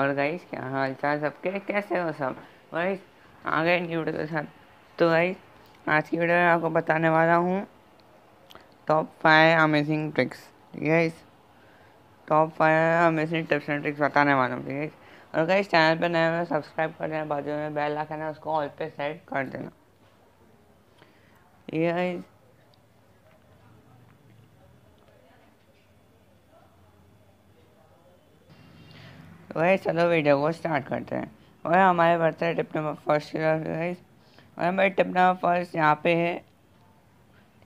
और गाइस क्या हाल चाल सबके कैसे हो सब वही आ गए न्यू वीडियो के साथ तो गाइस आज की वीडियो में आपको बताने वाला हूँ टॉप फाइव अमेजिंग ट्रिक्स ठीक है इस top five amazing tips and tricks बताने वाला हूँ ठीक है और गाइस चैनल पर नए हुए सब्सक्राइब तो कर देना बाजू में बेल आकर उसको ऑल पे सेट कर देना ये गाइस वही चलो वीडियो को स्टार्ट करते हैं और हमारे बढ़ते हैं टिप नंबर फर्स्ट गाइस और हमारे टिप नंबर फर्स्ट यहाँ पे है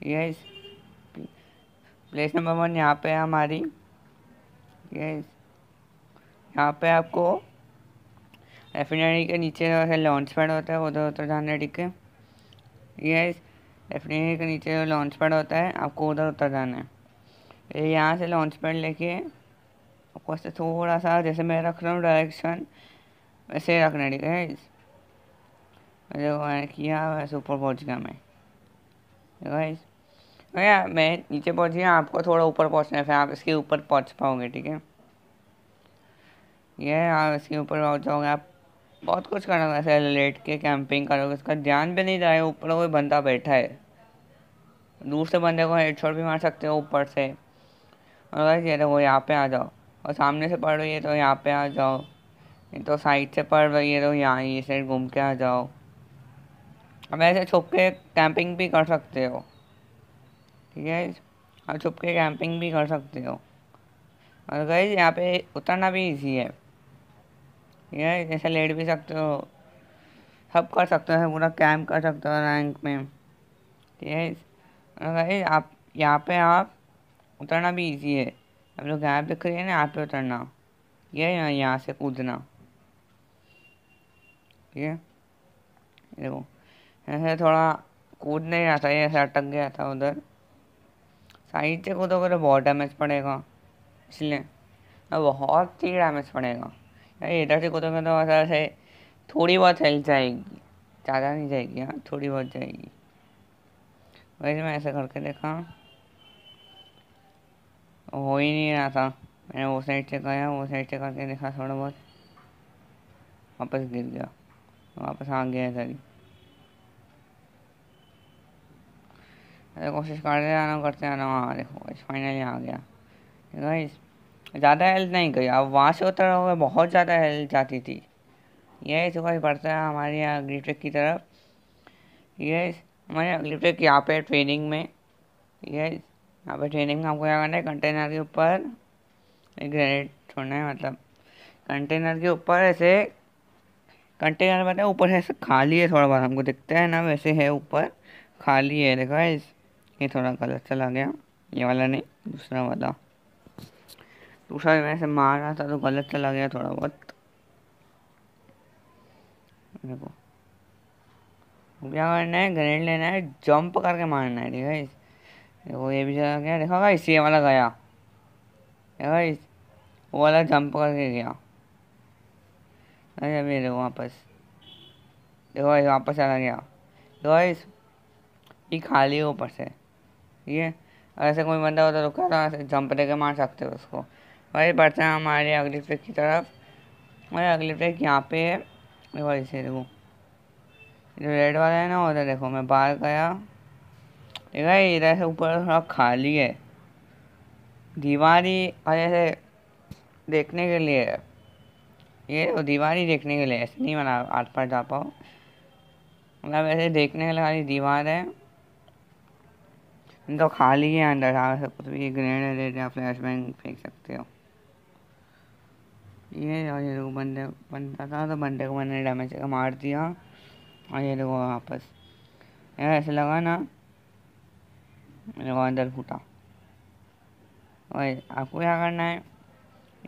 है प्लेस नंबर वन यहाँ पे है हमारी गाइस यहाँ पे आपको रेफिनरी के नीचे जो है लॉन्च पैड होता है उधर उधर जाना है ठीक है गाइस रेफिनरी के नीचे जो लॉन्च पैड होता है आपको उधर उधर जाना है यहाँ से लॉन्च पैड लेके आपको ऐसे थोड़ा सा जैसे मैं रख रहा हूँ डायरेक्शन वैसे रखना ठीक है देखो मैंने किया वैसे ऊपर पहुँच गया मैं देखो भैया मैं नीचे पहुँच गया आपको थोड़ा ऊपर पहुँचना है फिर आप इसके ऊपर पहुँच पाओगे ठीक है ये आप इसके ऊपर पहुँच जाओगे आप बहुत कुछ करोगे ऐसे लेट के कैंपिंग करोगे उसका ध्यान भी नहीं जाएगा ऊपर कोई बंदा बैठा है दूर से बंदे को हेडशॉट भी मार सकते हो ऊपर से और ये देखो यहाँ पे आ जाओ और सामने से पढ़ रही है तो यहाँ पे आ जाओ नहीं तो साइड से पढ़ रही है तो यहाँ ये साइड घूम के आ जाओ अब ऐसे छुप के कैंपिंग भी कर सकते हो ठीक है और छुप के कैंपिंग भी कर सकते हो और गई यहाँ पे उतरना भी ईजी है ठीक है जैसे लेट भी सकते हो सब कर सकते हो पूरा कैम्प कर सकते हो रैंक में ठीक है और गई आप यहाँ पे आप उतरना भी ईजी है अब लोग यहाँ पे खड़े ना आप पे उतरना ये यहाँ यहाँ से कूदना ठीक है देखो ऐसे थोड़ा कूद नहीं रहा था ये ऐसे अटक गया था उधर साइड से कूदोगे तो बहुत डैमेज पड़ेगा इसलिए बहुत ही डैमेज पड़ेगा यार इधर से कूदोगे तो ऐसा ऐसे थोड़ी बहुत हेल्थ जाएगी ज़्यादा नहीं जाएगी हाँ थोड़ी बहुत जाएगी वैसे मैं ऐसा करके देखा हो ही नहीं रहा था मैंने वो साइड से कहा वो साइड से करके देखा थोड़ा बहुत वापस गिर गया वापस आ गया सर अरे कोशिश करते आना करते आना वहाँ देखो फाइनली आ गया ठीक है ज़्यादा हेल्थ नहीं गई अब वहाँ से उतर हुए बहुत ज़्यादा हेल्थ जाती थी ये सुबह बढ़ता है हमारे यहाँ ट्रेक की तरफ ये हमारे यहाँ ट्रेक यहाँ पे ट्रेनिंग में ये यहाँ पे ट्रेनिंग में आपको क्या करना है कंटेनर के ऊपर ग्रेनेड छोड़ना है मतलब कंटेनर के ऊपर ऐसे कंटेनर बताए मतलब ऊपर ऐसे खाली है थोड़ा बहुत हमको दिखता है ना वैसे है ऊपर खाली है देखा इस ये थोड़ा गलत चला गया ये वाला नहीं दूसरा वाला दूसरा मैं ऐसे मार रहा था तो गलत चला गया थोड़ा बहुत देखो क्या करना है ग्रेनेड लेना है जंप करके मारना है ठीक है देखो ये भी चला गया देखो गाइस ये वाला गया गाइस वो वाला जंप करके गया अरे अभी देखो वापस देखो गाइस वापस चला गया देखो गाइस ये खाली है ऊपर से ये ऐसे कोई बंदा होता तो रुका ऐसे जंप दे के मार सकते हो उसको भाई बढ़ते हैं हमारे अगली ट्रैक की तरफ और अगली ट्रैक यहाँ पे है देखो इसे देखो जो रेड वाला है ना उधर देखो मैं बाहर गया देखा इधर से ऊपर थोड़ा खाली है दीवार ही ऐसे देखने के लिए ये तो दीवार ही देखने के लिए ऐसे नहीं बना आठ पर जा पाओ मतलब ऐसे देखने के लिए खाली दीवार है तो खाली है अंदर हाँ, से कुछ भी ग्रेनेड दे आप फ्लैश बैंक फेंक सकते हो ये और ये देखो बंदे बनता था तो बंदे को मैंने डैमेज मार दिया और ये देखो वापस ऐसे लगा ना मेरे को अंदर फूटा और आपको क्या करना है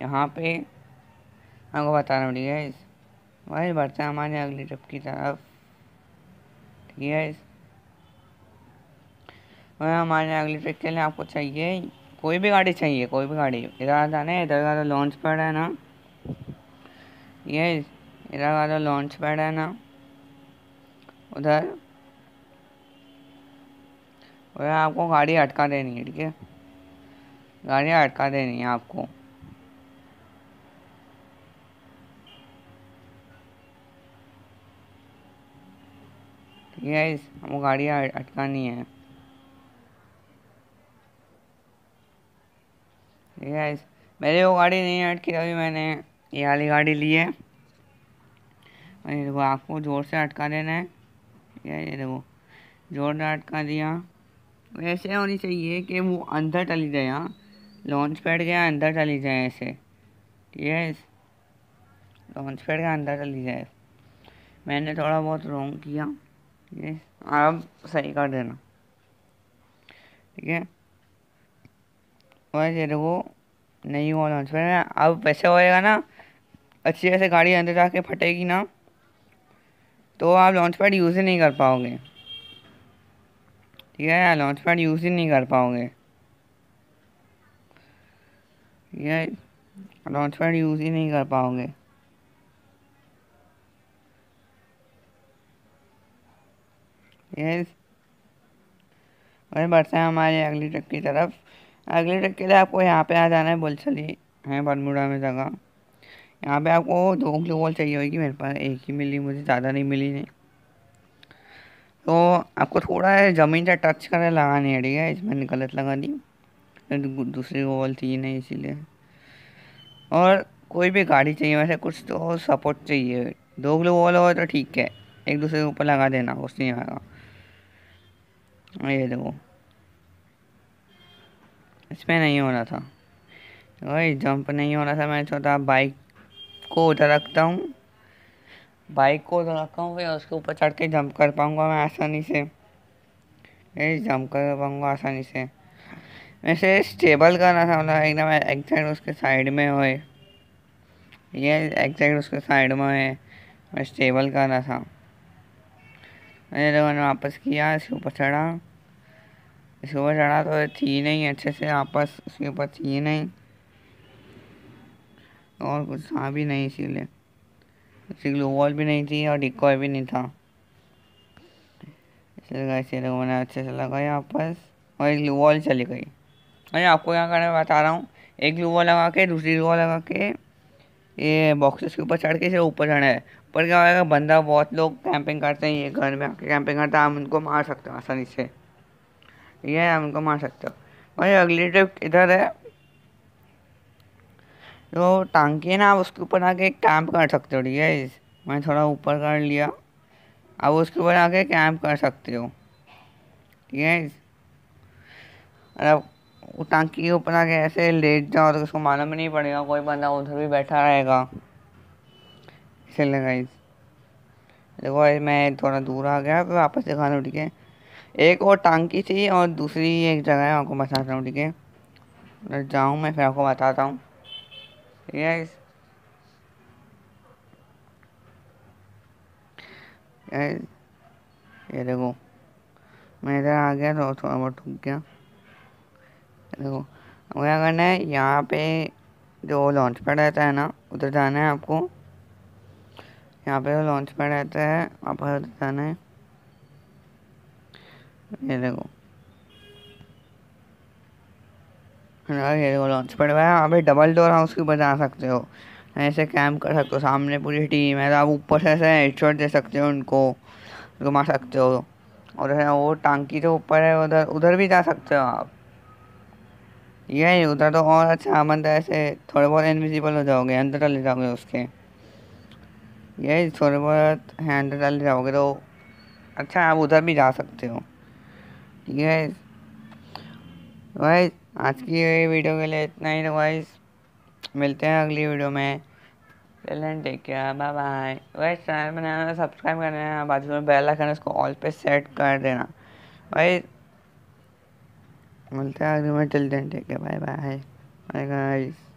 यहाँ पे आपको बता रहा हूँ ठीक है वही बढ़ते हैं हमारे अगली ट्रिप की तरफ ठीक है वह हमारे अगली ट्रिप के लिए आपको चाहिए कोई भी गाड़ी चाहिए कोई भी गाड़ी इधर जाना है इधर का तो लॉन्च पैड है ना ये इधर का तो लॉन्च पैड है ना उधर और आपको गाड़ी अटका देनी है ठीक है गाड़ी अटका देनी है आपको ठीक है हमको गाड़ियाँ अटकानी है ठीक है इस मेरी वो गाड़ी नहीं अटकी अभी मैंने ये वाली गाड़ी ली है और ये देखो आपको ज़ोर से अटका देना है है ये देखो ज़ोर से अटका दिया वैसे होनी चाहिए कि वो अंदर चली जाए हाँ लॉन्च पैड के अंदर चली जाए ऐसे ठीक है लॉन्च पैड के अंदर चली जाए मैंने थोड़ा बहुत रॉन्ग किया ये आप सही कर देना ठीक है वैसे देखो नहीं हुआ लॉन्च पैड अब वैसे होएगा ना अच्छी ऐसे गाड़ी अंदर जाके फटेगी ना तो आप लॉन्च पैड यूज़ ही नहीं कर पाओगे ठीक है लॉन्च पैड यूज़ ही नहीं कर पाओगे ये लॉन्च पैड यूज़ ही नहीं कर पाओगे यस बढ़ते हैं हमारे अगली ट्रक की तरफ अगली ट्रक के लिए आपको यहाँ पे आ जाना है बुलसली है बरमुडा में जगह यहाँ पे आपको दो किलो बॉल चाहिए होगी मेरे पास एक ही मिली मुझे ज़्यादा नहीं मिली नहीं तो आपको थोड़ा है ज़मीन से टच कर लगानी है ठीक है इसमें गलत लगा दी दूसरी वॉल थी नहीं इसीलिए और कोई भी गाड़ी चाहिए वैसे कुछ तो सपोर्ट चाहिए दो ग्लू वॉल हो तो ठीक है एक दूसरे के ऊपर लगा देना कुछ नहीं आएगा ये देखो इसमें नहीं हो रहा था वही जंप नहीं हो रहा था मैंने सोचा बाइक को उधर रखता हूँ बाइक को तो रखा हुआ उसके ऊपर चढ़ के जंप कर पाऊँगा मैं आसानी से नहीं जंप कर पाऊँगा आसानी से वैसे स्टेबल करना था मतलब एकदम एग्जैक्ट उसके साइड में होए ये एग्जैक्ट उसके साइड में है मैं स्टेबल करना था मैंने जब तो मैंने वापस किया इसके ऊपर चढ़ा इसके ऊपर चढ़ा तो थी नहीं अच्छे से वापस उसके ऊपर थी नहीं और कुछ था भी नहीं इसीलिए उसे ग्लू वॉल भी नहीं थी और डिकॉय भी नहीं था इसलिए लोगों ने अच्छे से लगाया आपस और एक ग्लू वॉल चली गई अरे आपको यहाँ करना बता रहा हूँ एक ग्लू वॉल लगा के दूसरी ग्लू वॉल लगा के ये बॉक्सेस के ऊपर चढ़ के इसे ऊपर चढ़ा है पर क्या होगा बंदा बहुत लोग कैंपिंग करते हैं ये घर में आके कैंपिंग करता है हम उनको मार सकते हैं आसानी से ये हम उनको मार सकते हो और अगली ट्रिप इधर है जो तो टांकी है ना आप उसके ऊपर आके कैंप कर सकते हो ठीक है मैंने थोड़ा ऊपर कर लिया अब उसके ऊपर आके कैंप कर सकते हो ठीक है और अब वो टांकी के ऊपर आके ऐसे लेट जाओ तो उसको मालूम भी नहीं पड़ेगा कोई बंदा उधर भी बैठा रहेगा इसलिए गाइज देखो मैं थोड़ा दूर आ गया फिर तो वापस दिखा रहा हूँ ठीक है एक और टांकी थी और दूसरी एक जगह है आपको बताता हूँ ठीक है जाऊँ मैं फिर आपको बताता हूँ guys guys ये देखो मैं इधर आ गया तो थोड़ा बहुत ठुक गया देखो अब क्या करना है यहाँ पे जो लॉन्च पैड रहता है ना उधर जाना है आपको यहाँ पे जो लॉन्च पैड रहता है आप उधर जाना है ये देखो लॉन्च पड़ गया आप डबल डोर हाउस की बजा सकते हो ऐसे कैम्प कर सकते हो सामने पूरी टीम है तो आप ऊपर से ऐसे हेडशॉट दे सकते हो उनको घुमा सकते हो और वो टांकी जो ऊपर है उधर उधर भी जा सकते हो आप यही उधर तो और अच्छा मतलब ऐसे थोड़े बहुत इनविजिबल हो जाओगे अंदर चले जाओगे उसके यही थोड़े बहुत है अंदर चले जाओगे तो अच्छा आप उधर भी जा सकते हो ये भाई आज की वीडियो के लिए इतना ही वाइस मिलते हैं अगली वीडियो में चलें टेक केयर बाय बाय वही चैनल बनाना सब्सक्राइब कर देना बाजू में बेल आइकन उसको ऑल पे सेट कर देना वही मिलते हैं अगली में till then take care bye bye bye guys